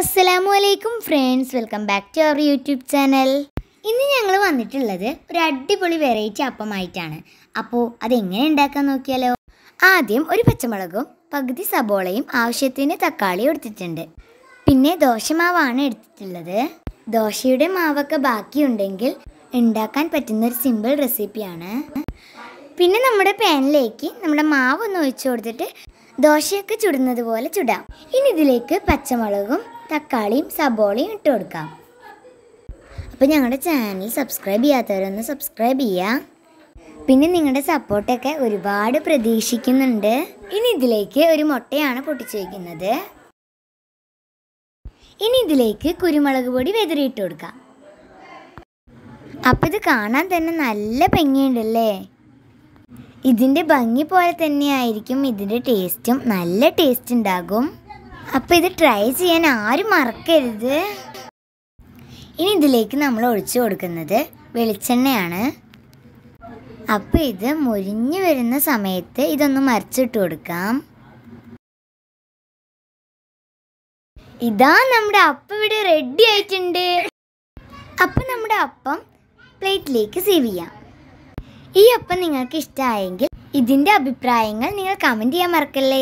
അസ്സലാമു അലൈക്കും friends welcome back to our YouTube channel ഇന്ന് ഞങ്ങൾ വന്നിട്ടുള്ളത് ഒരു അടിപൊളി വെറൈറ്റി അപ്പമായിട്ടാണ് അപ്പോൾ അതെങ്ങനെ ഉണ്ടാക്കാൻ നോക്കിയാലോ ആദ്യം ഒരു പച്ചമുളകും പകുതി സബോളയും ആവശ്യത്തിന് തക്കാളിയും എടുത്തിട്ടുണ്ട് പിന്നെ ദോശമാവാണ് എടുത്തിട്ടുള്ളത് ദോശയുടെ മാവൊക്കെ ബാക്കിയുണ്ടെങ്കിൽ ഉണ്ടാക്കാൻ പറ്റുന്ന ഒരു സിമ്പിൾ റെസിപ്പിയാണ് പിന്നെ നമ്മുടെ പാനിലേക്ക് നമ്മുടെ മാവ് ഒന്ന് ഒഴിച്ചു കൊടുത്തിട്ട് ദോശയൊക്കെ ചുടുന്നത് പോലെ ചുടാം ഇനി ഇതിലേക്ക് പച്ചമുളകും തക്കാളിയും സബോളയും ഇട്ട് കൊടുക്കാം അപ്പോൾ ഞങ്ങളുടെ ചാനൽ സബ്സ്ക്രൈബ് ചെയ്യാത്തവരൊന്ന് സബ്സ്ക്രൈബ് ചെയ്യാം പിന്നെ നിങ്ങളുടെ സപ്പോർട്ടൊക്കെ ഒരുപാട് പ്രതീക്ഷിക്കുന്നുണ്ട് ഇനി ഇതിലേക്ക് ഒരു മുട്ടയാണ് പൊട്ടിച്ചു വയ്ക്കുന്നത് ഇനി ഇതിലേക്ക് കുരുമുളക് പൊടി വെതിറിയിട്ട് കൊടുക്കാം അപ്പം ഇത് കാണാൻ തന്നെ നല്ല ഭംഗിയുണ്ടല്ലേ ഇതിൻ്റെ ഭംഗി പോലെ തന്നെയായിരിക്കും ഇതിൻ്റെ ടേസ്റ്റും നല്ല ടേസ്റ്റ് ഉണ്ടാകും അപ്പോൾ ഇത് ട്രൈ ചെയ്യാൻ ആരും മറക്കരുത് ഇനി ഇതിലേക്ക് നമ്മൾ ഒഴിച്ചു കൊടുക്കുന്നത് വെളിച്ചെണ്ണയാണ് അപ്പോൾ ഇത് മുരിഞ്ഞു വരുന്ന സമയത്ത് ഇതൊന്ന് മറിച്ചിട്ട് കൊടുക്കാം ഇതാ നമ്മുടെ അപ്പം ഇവിടെ റെഡി ആയിട്ടുണ്ട് അപ്പം നമ്മുടെ അപ്പം പ്ലേറ്റിലേക്ക് സേവ് ചെയ്യാം ഈ അപ്പം നിങ്ങൾക്ക് ഇഷ്ടമായെങ്കിൽ ഇതിൻ്റെ അഭിപ്രായങ്ങൾ നിങ്ങൾ കമൻറ്റ് ചെയ്യാൻ മറക്കല്ലേ